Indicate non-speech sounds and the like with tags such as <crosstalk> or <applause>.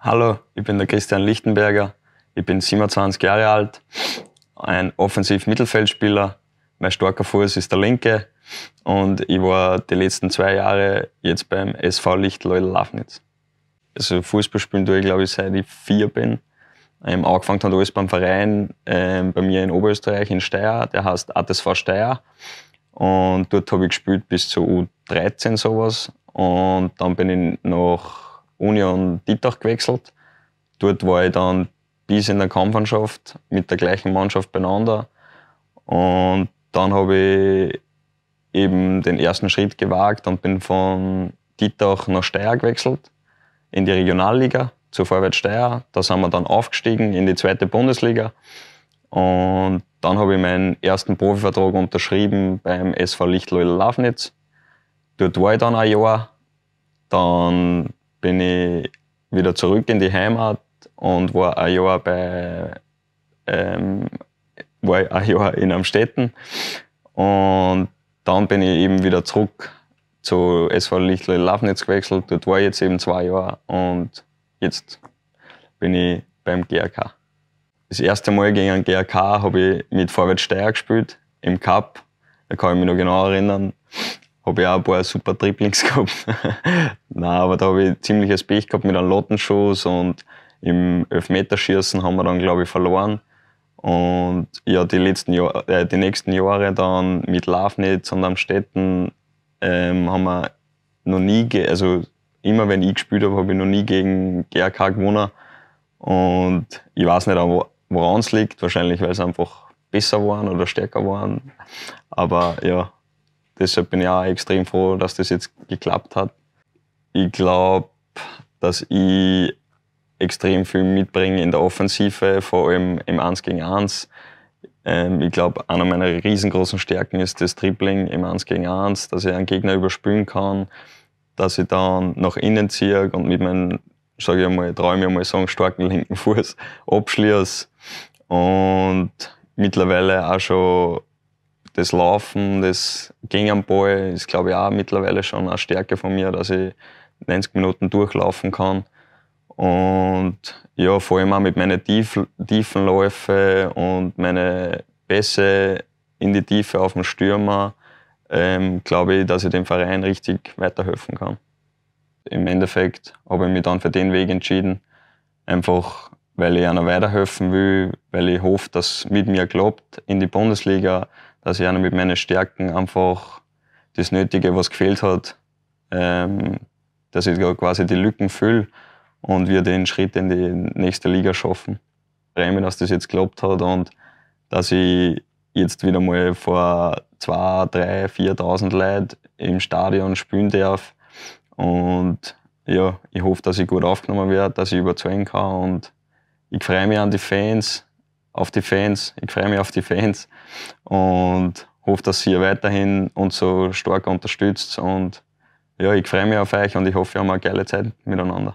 Hallo, ich bin der Christian Lichtenberger. Ich bin 27 Jahre alt, ein Offensiv-Mittelfeldspieler. Mein starker Fuß ist der linke und ich war die letzten zwei Jahre jetzt beim SV Lichtleudel Lafnitz. Also Fußball spielen tue ich, glaube ich, seit ich vier bin. Ähm, angefangen hat alles beim Verein ähm, bei mir in Oberösterreich in Steyr, der heißt ATSV Steyr. Und dort habe ich gespielt bis zur U13 sowas. Und dann bin ich noch Union Dittach gewechselt. Dort war ich dann bis in der Kampfmannschaft mit der gleichen Mannschaft beieinander. Und dann habe ich eben den ersten Schritt gewagt und bin von Dittach nach Steyr gewechselt in die Regionalliga zur Vorwärts Steyr. Da sind wir dann aufgestiegen in die zweite Bundesliga. Und dann habe ich meinen ersten Profivertrag unterschrieben beim SV Lichtloil Lafnitz. Dort war ich dann ein Jahr. Dann bin ich wieder zurück in die Heimat und war ein Jahr bei ähm, war ein Jahr in Amstetten und dann bin ich eben wieder zurück zu SV Lichtle Lafnitz gewechselt. Dort war ich jetzt eben zwei Jahre und jetzt bin ich beim GRK. Das erste Mal gegen den GRK habe ich mit Vorwärtssteier gespielt im Cup. Da kann ich mich noch genau erinnern habe ich auch ein paar super Dribblings <laughs> gehabt. Nein, aber da habe ich ziemliches Pech gehabt mit einem Lottenschuss und im Elfmeterschießen haben wir dann, glaube ich, verloren. Und ja, die, letzten Jahr, äh, die nächsten Jahre dann mit Lafnitz und Amstetten ähm, haben wir noch nie, also immer wenn ich gespielt habe, habe ich noch nie gegen GRK gewonnen. Und ich weiß nicht, woran es liegt. Wahrscheinlich, weil sie einfach besser waren oder stärker waren. Aber ja, deshalb bin ich auch extrem froh, dass das jetzt geklappt hat. Ich glaube, dass ich extrem viel mitbringe in der Offensive, vor allem im 1 gegen 1. Ähm, ich glaube, einer meiner riesengroßen Stärken ist das Dribbling im 1 gegen 1, dass ich einen Gegner überspülen kann, dass ich dann nach innen ziehe und mit meinem, sage ich einmal, traue ich mir mal sagen, starken linken Fuß <laughs> abschließe. Und mittlerweile auch schon das Laufen, das Ging am Ball ist, glaube ich, auch mittlerweile schon eine Stärke von mir, dass ich 90 Minuten durchlaufen kann. Und ja, vor allem auch mit meinen Tief tiefen Läufen und meine Pässe in die Tiefe auf dem Stürmer, ähm, glaube ich, dass ich dem Verein richtig weiterhelfen kann. Im Endeffekt habe ich mich dann für den Weg entschieden, einfach weil ich einer weiterhelfen will, weil ich hoffe, dass mit mir klappt in die Bundesliga, dass ich auch mit meinen Stärken einfach das Nötige, was gefehlt hat, ähm, dass ich quasi die Lücken fülle und wir den Schritt in die nächste Liga schaffen. Remen, dass das jetzt geklappt hat und dass ich jetzt wieder mal vor 2.000, 3.000, 4.000 Leuten im Stadion spielen darf. Und ja, ich hoffe, dass ich gut aufgenommen werde, dass ich überzeugen kann und ich freue mich an die Fans, auf die Fans. Ich freue mich auf die Fans und hoffe, dass ihr weiterhin uns so stark unterstützt. Und ja, ich freue mich auf euch und ich hoffe, wir haben eine geile Zeit miteinander.